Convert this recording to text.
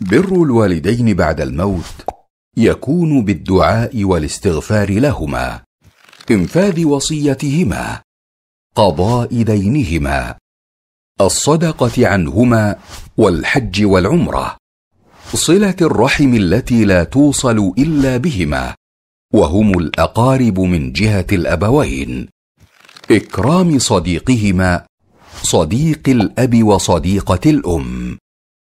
بر الوالدين بعد الموت يكون بالدعاء والاستغفار لهما انفاذ وصيتهما قضاء دينهما الصدقه عنهما والحج والعمره صله الرحم التي لا توصل الا بهما وهم الاقارب من جهه الابوين اكرام صديقهما صديق الاب وصديقه الام